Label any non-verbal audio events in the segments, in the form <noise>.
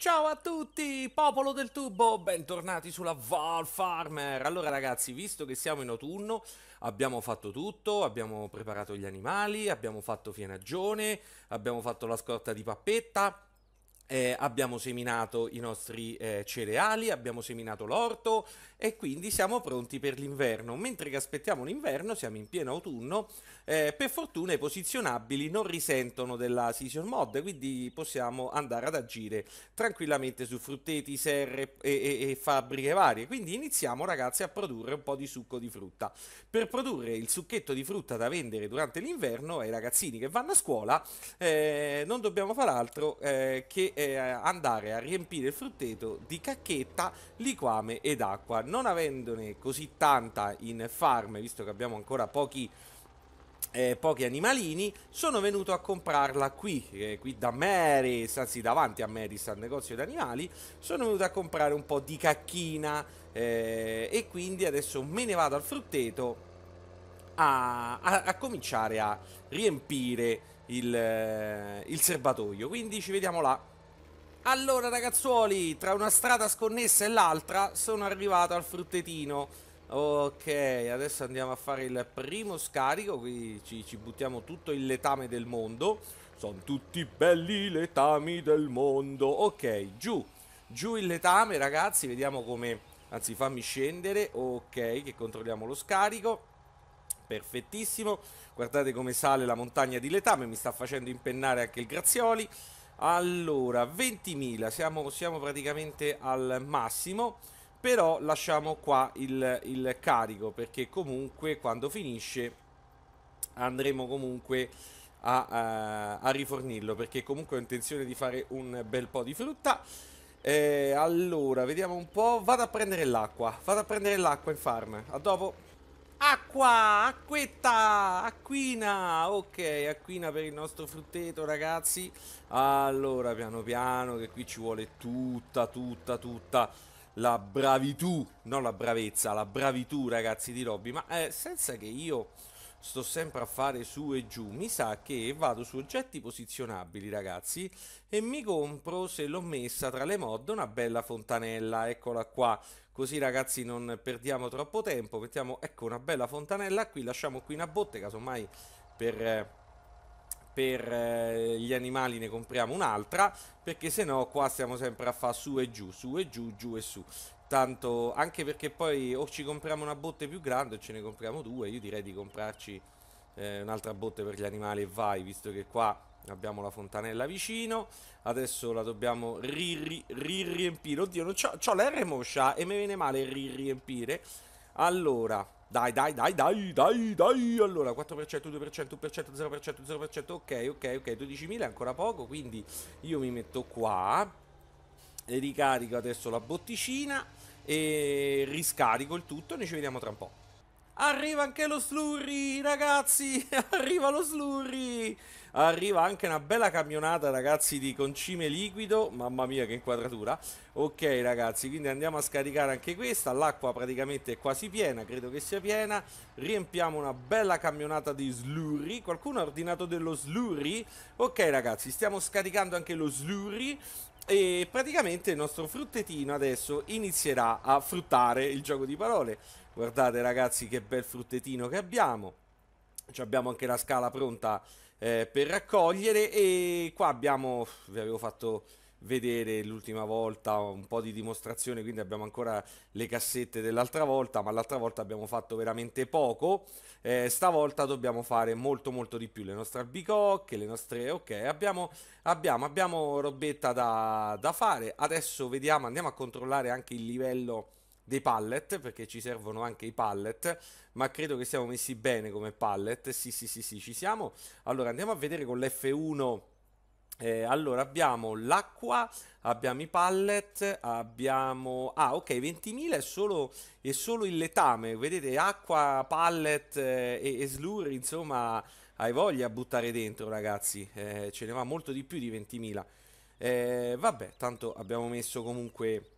Ciao a tutti, popolo del tubo, bentornati sulla Val Farmer. Allora ragazzi, visto che siamo in autunno, abbiamo fatto tutto, abbiamo preparato gli animali, abbiamo fatto fienagione, abbiamo fatto la scorta di pappetta, eh, abbiamo seminato i nostri eh, cereali, abbiamo seminato l'orto e quindi siamo pronti per l'inverno. Mentre che aspettiamo l'inverno, siamo in pieno autunno, eh, per fortuna i posizionabili non risentono della season mod, quindi possiamo andare ad agire tranquillamente su frutteti, serre e, e, e fabbriche varie. Quindi iniziamo ragazzi a produrre un po' di succo di frutta. Per produrre il succhetto di frutta da vendere durante l'inverno ai ragazzini che vanno a scuola eh, non dobbiamo fare altro eh, che eh, andare a riempire il frutteto di cacchetta, liquame ed acqua. Non avendone così tanta in farm, visto che abbiamo ancora pochi... Eh, pochi animalini sono venuto a comprarla qui eh, qui da Maris anzi davanti a Maris al negozio di animali sono venuto a comprare un po' di cacchina eh, e quindi adesso me ne vado al frutteto a, a, a cominciare a riempire il, eh, il serbatoio quindi ci vediamo là allora ragazzuoli, tra una strada sconnessa e l'altra sono arrivato al fruttetino Ok, adesso andiamo a fare il primo scarico Qui ci, ci buttiamo tutto il letame del mondo Sono tutti belli letami del mondo Ok, giù, giù il letame ragazzi Vediamo come, anzi fammi scendere Ok, che controlliamo lo scarico Perfettissimo Guardate come sale la montagna di letame Mi sta facendo impennare anche il Grazioli allora, 20.000, siamo, siamo, praticamente al massimo, però lasciamo qua il, il carico perché comunque quando finisce andremo comunque a, a, a, rifornirlo perché comunque ho intenzione di fare un bel po' di frutta. Eh, allora, vediamo un po', vado a prendere l'acqua, vado a prendere l'acqua in farm, a dopo. Acqua, acquetta, acquina Ok, acquina per il nostro frutteto ragazzi Allora, piano piano che qui ci vuole tutta, tutta, tutta la bravitù Non la bravezza, la bravitù ragazzi di Robby Ma eh, senza che io sto sempre a fare su e giù, mi sa che vado su oggetti posizionabili ragazzi e mi compro, se l'ho messa tra le mod, una bella fontanella, eccola qua, così ragazzi non perdiamo troppo tempo, mettiamo, ecco una bella fontanella qui, lasciamo qui una botte, casomai per per eh, gli animali ne compriamo un'altra perché se no qua stiamo sempre a fare su e giù, su e giù, giù e su Tanto anche perché poi o ci compriamo una botte più grande o ce ne compriamo due. Io direi di comprarci eh, un'altra botte per gli animali e vai, visto che qua abbiamo la fontanella vicino. Adesso la dobbiamo ri riempire. Oddio, non c'ho, c'ho l'R-Moscia e mi viene male ri riempire. Allora, dai, dai, dai, dai, dai, dai. Allora, 4%, 2%, 1%, 0%, 0%. Ok, ok, ok. 12.000 è ancora poco, quindi io mi metto qua ricarico adesso la botticina e riscarico il tutto e noi ci vediamo tra un po'. Arriva anche lo slurry, ragazzi! <laughs> Arriva lo slurry! Arriva anche una bella camionata, ragazzi, di concime liquido. Mamma mia, che inquadratura! Ok, ragazzi, quindi andiamo a scaricare anche questa. L'acqua praticamente è quasi piena, credo che sia piena. Riempiamo una bella camionata di slurry. Qualcuno ha ordinato dello slurry? Ok, ragazzi, stiamo scaricando anche lo slurry. E praticamente il nostro fruttetino adesso inizierà a fruttare il gioco di parole. Guardate ragazzi che bel fruttetino che abbiamo. Ci abbiamo anche la scala pronta eh, per raccogliere e qua abbiamo... vi avevo fatto vedere l'ultima volta un po' di dimostrazione, quindi abbiamo ancora le cassette dell'altra volta, ma l'altra volta abbiamo fatto veramente poco, eh, stavolta dobbiamo fare molto molto di più, le nostre albicocche, le nostre... ok, abbiamo, abbiamo, abbiamo robetta da, da fare, adesso vediamo, andiamo a controllare anche il livello dei pallet perché ci servono anche i pallet ma credo che siamo messi bene come pallet sì sì sì sì ci siamo allora andiamo a vedere con l'F1 eh, allora abbiamo l'acqua, abbiamo i pallet, abbiamo... Ah ok, 20.000 è solo, è solo il letame, vedete acqua, pallet eh, e, e slurry, insomma hai voglia a buttare dentro ragazzi, eh, ce ne va molto di più di 20.000. Eh, vabbè, tanto abbiamo messo comunque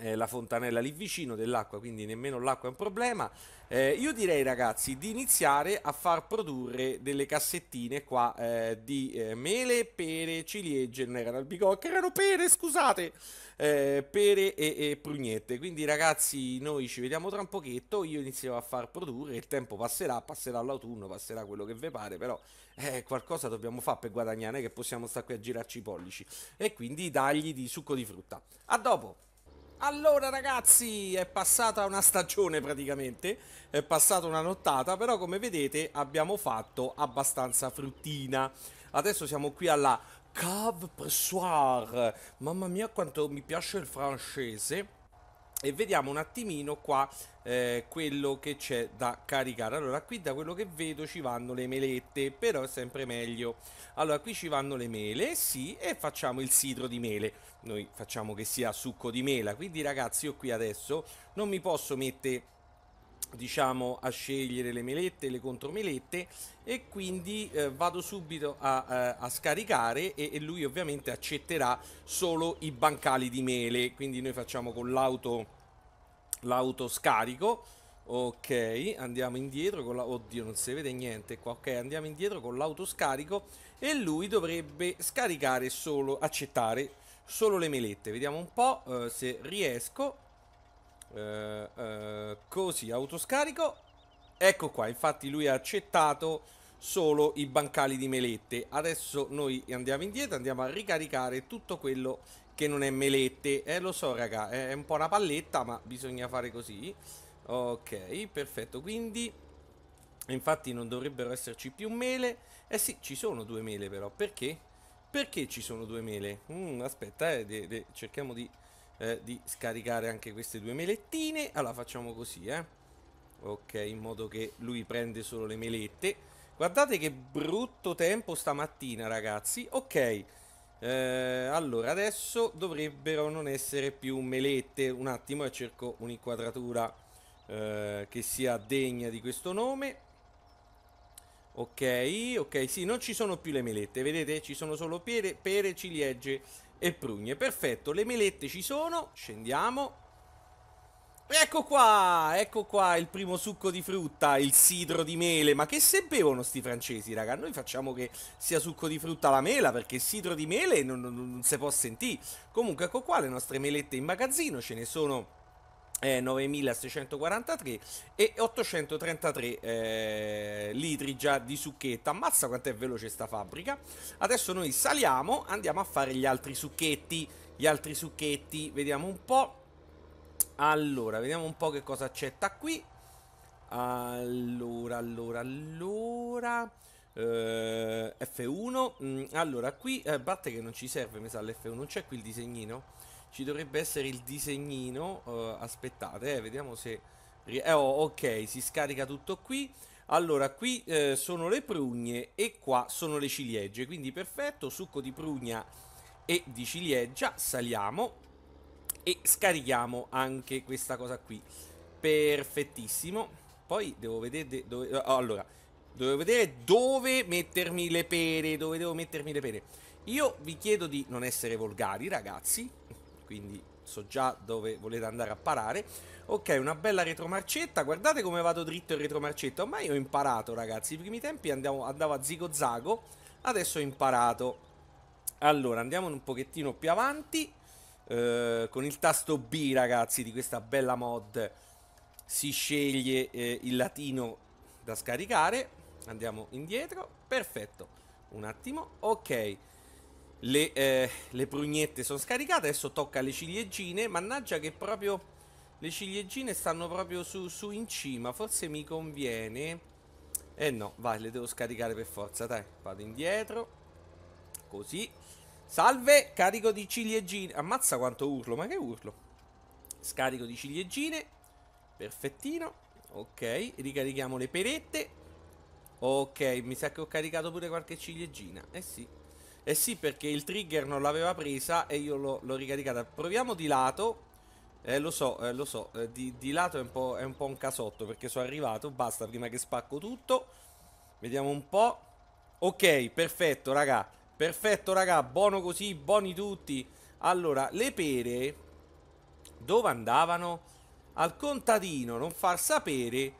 eh, la fontanella lì vicino dell'acqua, quindi nemmeno l'acqua è un problema. Eh, io direi ragazzi di iniziare a far produrre delle cassettine qua eh, di eh, mele, pere, ciliegie, non erano albicocche, erano pere, scusate, eh, pere e, e, prugnette. Quindi ragazzi noi ci vediamo tra un pochetto, io inizierò a far produrre, il tempo passerà, passerà l'autunno, passerà quello che vi pare, però eh, qualcosa dobbiamo fare per guadagnare, che possiamo stare qui a girarci i pollici. E quindi tagli di succo di frutta. A dopo! Allora ragazzi, è passata una stagione praticamente, è passata una nottata, però come vedete abbiamo fatto abbastanza fruttina. Adesso siamo qui alla Cave Pressoir, mamma mia quanto mi piace il francese e vediamo un attimino qua eh, quello che c'è da caricare allora qui da quello che vedo ci vanno le melette però è sempre meglio allora qui ci vanno le mele sì e facciamo il sidro di mele noi facciamo che sia succo di mela quindi ragazzi io qui adesso non mi posso mettere diciamo a scegliere le melette e le contromelette e quindi eh, vado subito a, a, eh, a scaricare e, e, lui ovviamente accetterà solo i bancali di mele quindi noi facciamo con l'auto l'auto scarico ok andiamo indietro con la oddio non si vede niente qua ok andiamo indietro con l'autoscarico e lui dovrebbe scaricare solo accettare solo le melette vediamo un po' eh, se riesco eh, eh, così, autoscarico. Ecco qua, infatti lui ha accettato solo i bancali di melette. Adesso noi andiamo indietro, andiamo a ricaricare tutto quello che non è melette. Eh, lo so, raga, è un po' una palletta, ma bisogna fare così. Ok, perfetto, quindi... Infatti non dovrebbero esserci più mele. Eh sì, ci sono due mele però. Perché? Perché ci sono due mele? Mm, aspetta, eh, de, de, cerchiamo di eh, di scaricare anche queste due melettine. Allora facciamo così, eh. Ok, in modo che lui prende solo le melette. Guardate che brutto tempo stamattina, ragazzi. Ok, eh, allora adesso dovrebbero non essere più melette. Un attimo, e eh, cerco un'inquadratura eh, che sia degna di questo nome. Ok, ok, sì, non ci sono più le melette, vedete? Ci sono solo pere, pere ciliegie e prugne. Perfetto, le melette ci sono, scendiamo. Ecco qua, ecco qua il primo succo di frutta, il sidro di mele. Ma che se bevono sti francesi, raga? Noi facciamo che sia succo di frutta la mela, perché il sidro di mele non, non, non si può sentire. Comunque, ecco qua le nostre melette in magazzino, ce ne sono eh, 9643 e 833 eh, litri già di succhetta ammazza quanto è veloce sta fabbrica adesso noi saliamo andiamo a fare gli altri succhetti gli altri succhetti vediamo un po' allora vediamo un po' che cosa accetta qui allora allora allora eh, F1 mm, allora qui eh, batte che non ci serve mi sa l'F1 non c'è qui il disegnino ci dovrebbe essere il disegnino. Uh, aspettate, eh, vediamo se... Eh, oh, ok, si scarica tutto qui. Allora, qui eh, sono le prugne e qua sono le ciliegie, quindi perfetto, succo di prugna e di ciliegia, saliamo e scarichiamo anche questa cosa qui. Perfettissimo. Poi devo vedere dove... Eh, allora, dovevo vedere dove mettermi le pere, dove devo mettermi le pere. Io vi chiedo di non essere volgari, ragazzi, quindi so già dove volete andare a parare. Ok, una bella retromarcetta, guardate come vado dritto in retromarcetta, ormai ho imparato ragazzi, i primi tempi andavo, andavo a zigo zago, adesso ho imparato. Allora, andiamo un pochettino più avanti, eh, con il tasto B ragazzi di questa bella mod si sceglie eh, il latino da scaricare, andiamo indietro, perfetto, un attimo, ok. Le, eh, le, prugnette sono scaricate, adesso tocca alle ciliegine. Mannaggia che proprio le ciliegine stanno proprio su, su in cima, forse mi conviene. Eh no, vai, le devo scaricare per forza, dai. Vado indietro. Così. Salve, carico di ciliegine. Ammazza quanto urlo, ma che urlo. Scarico di ciliegine. Perfettino. Ok, ricarichiamo le perette. Ok, mi sa che ho caricato pure qualche ciliegina. Eh sì, eh sì, perché il trigger non l'aveva presa e io l'ho ricaricata. Proviamo di lato. Eh, lo so, eh, lo so. Eh, di, di, lato è un, è un, po', un casotto perché sono arrivato. Basta, prima che spacco tutto. Vediamo un po'. Ok, perfetto, raga. Perfetto, raga. Buono così, buoni tutti. Allora, le pere... Dove andavano? Al contadino, non far sapere...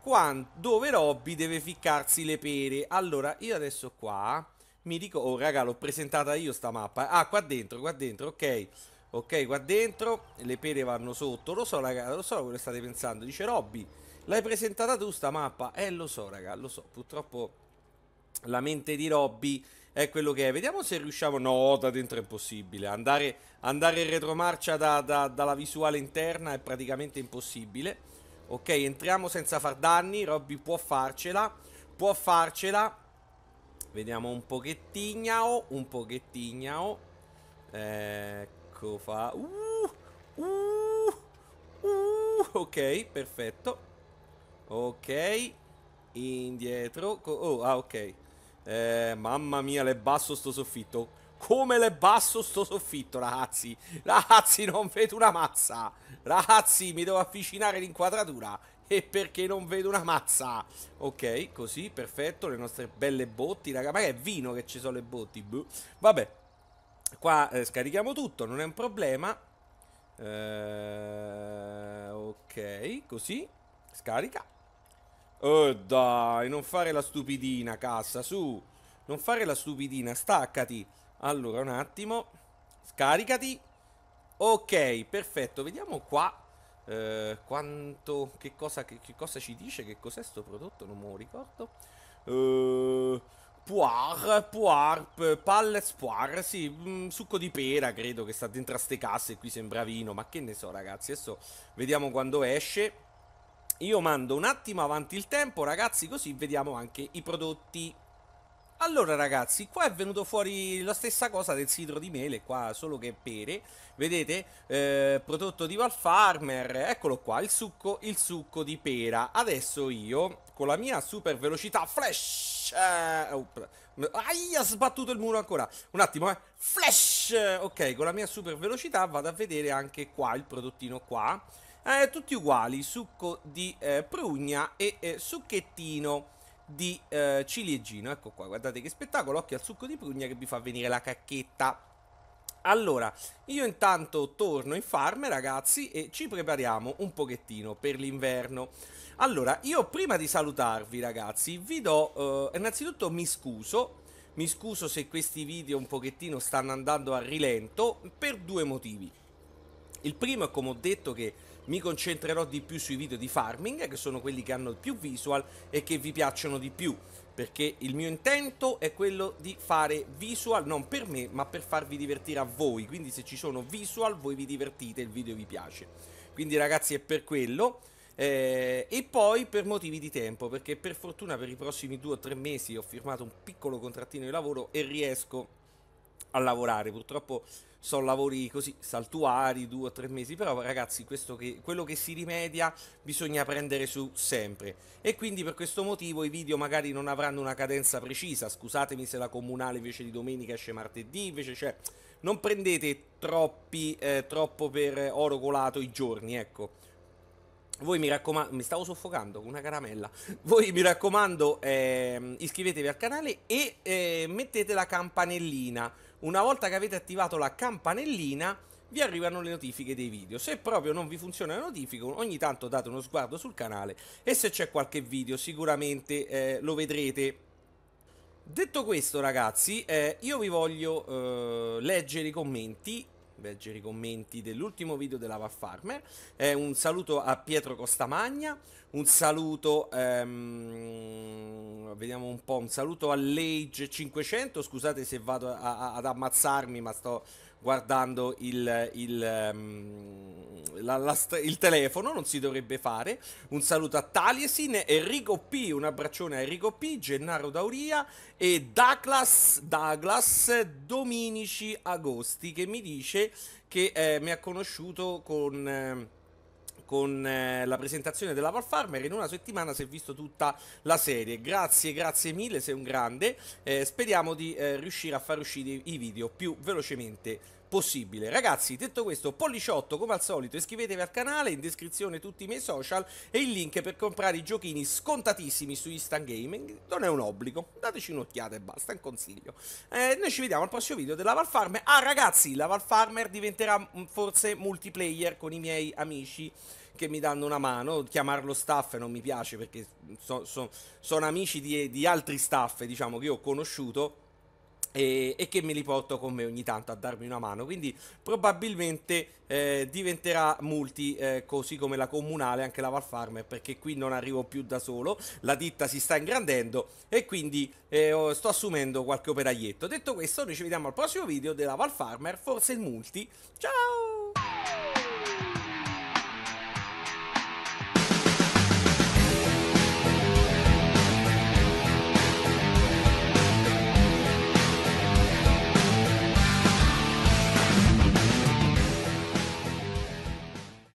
Quando, dove Robby deve ficcarsi le pere. Allora, io adesso qua mi dico, oh raga, l'ho presentata io sta mappa. Ah, qua dentro, qua dentro, ok. Ok, qua dentro le pere vanno sotto. Lo so, raga, lo so quello che state pensando. Dice Robby, l'hai presentata tu sta mappa? Eh, lo so, raga, lo so. Purtroppo la mente di Robby è quello che è. Vediamo se riusciamo. No, da dentro è impossibile. Andare, andare in retromarcia da, da, dalla visuale interna è praticamente impossibile. Ok, entriamo senza far danni. Robby può farcela. Può farcela. Vediamo un pochettino, un pochettino. Ecco fa. Uh, uh, uh, ok, perfetto. Ok. Indietro. Oh, ah, ok. Eh, mamma mia, le basso sto soffitto. Come le basso sto soffitto, ragazzi. Ragazzi, non vedo una mazza. Ragazzi, mi devo avvicinare l'inquadratura e perché non vedo una mazza. Ok, così, perfetto, le nostre belle botti, raga, ma è vino che ci sono le botti, buh. Vabbè, qua eh, scarichiamo tutto, non è un problema. Eh, ok, così, scarica. Oh dai, non fare la stupidina, cassa, su. Non fare la stupidina, staccati. Allora, un attimo, scaricati. Ok, perfetto, vediamo qua eh, quanto, che cosa, che, che, cosa, ci dice, che cos'è questo prodotto, non me lo ricordo. Eh, Poir, Poir, Palles Poir, sì, mh, mm, succo di pera credo che sta dentro a ste casse qui sembra vino, ma che ne so ragazzi, adesso vediamo quando esce. Io mando un attimo avanti il tempo ragazzi così vediamo anche i prodotti. Allora ragazzi, qua è venuto fuori la stessa cosa del sidro di mele, qua solo che pere, vedete, eh, prodotto di Valfarmer, eccolo qua, il succo, il succo di pera. Adesso io, con la mia super velocità flash, eh, oh, aia, sbattuto il muro ancora, un attimo, eh, flash, ok, con la mia super velocità vado a vedere anche qua il prodottino qua, eh, tutti uguali, succo di eh, prugna e eh, succhettino di eh, ciliegino. Ecco qua, guardate che spettacolo, occhio al succo di prugna che vi fa venire la cacchetta. Allora, io intanto torno in farm, ragazzi, e ci prepariamo un pochettino per l'inverno. Allora, io prima di salutarvi, ragazzi, vi do... Eh, innanzitutto mi scuso, mi scuso se questi video un pochettino stanno andando a rilento, per due motivi. Il primo è, come ho detto, che mi concentrerò di più sui video di farming, che sono quelli che hanno più visual e che vi piacciono di più, perché il mio intento è quello di fare visual non per me, ma per farvi divertire a voi, quindi se ci sono visual voi vi divertite, il video vi piace. Quindi ragazzi è per quello. Eh, e poi per motivi di tempo, perché per fortuna per i prossimi due o tre mesi ho firmato un piccolo contrattino di lavoro e riesco a lavorare. Purtroppo sono lavori così saltuari, due o tre mesi, però ragazzi che, quello che si rimedia bisogna prendere su sempre e quindi per questo motivo i video magari non avranno una cadenza precisa, scusatemi se la comunale invece di domenica esce martedì, invece cioè non prendete troppi, eh, troppo per oro colato i giorni, ecco. Voi mi raccomando, mi stavo soffocando con una caramella. <laughs> Voi mi raccomando, eh, iscrivetevi al canale e eh, mettete la campanellina una volta che avete attivato la campanellina vi arrivano le notifiche dei video. Se proprio non vi funziona la notifica, ogni tanto date uno sguardo sul canale e se c'è qualche video sicuramente eh, lo vedrete. Detto questo ragazzi, eh, io vi voglio eh, leggere i commenti leggere i commenti dell'ultimo video della Vaffarmer. Eh, un saluto a Pietro Costamagna, un saluto, ehm, vediamo un po', un saluto all'Age 500, scusate se vado a, a, ad ammazzarmi ma sto guardando il, il, um, la, la, il, telefono, non si dovrebbe fare. Un saluto a Taliesin, Enrico P, un abbraccione a Enrico P, Gennaro Dauria e Douglas, Douglas Dominici Agosti che mi dice che eh, mi ha conosciuto con... Eh, con eh, la presentazione della Valfarmer in una settimana si è visto tutta la serie grazie grazie mille sei un grande eh, speriamo di eh, riuscire a far uscire i video più velocemente possibile. Ragazzi, detto questo, polliciotto come al solito, iscrivetevi al canale, in descrizione tutti i miei social e il link per comprare i giochini scontatissimi su Instant Gaming. Non è un obbligo, dateci un'occhiata e basta, è un consiglio. Eh, noi ci vediamo al prossimo video della Valfarmer. Ah ragazzi, la Valfarmer diventerà forse multiplayer con i miei amici che mi danno una mano. Chiamarlo staff non mi piace perché so, so, sono amici di, di altri staff, diciamo, che ho conosciuto e, e, che me li porto con me ogni tanto a darmi una mano. Quindi probabilmente eh, diventerà multi, eh, così come la comunale, anche la Val Farmer perché qui non arrivo più da solo, la ditta si sta ingrandendo e quindi eh, sto assumendo qualche operaglietto. Detto questo, noi ci vediamo al prossimo video della Val Farmer forse il multi. Ciao!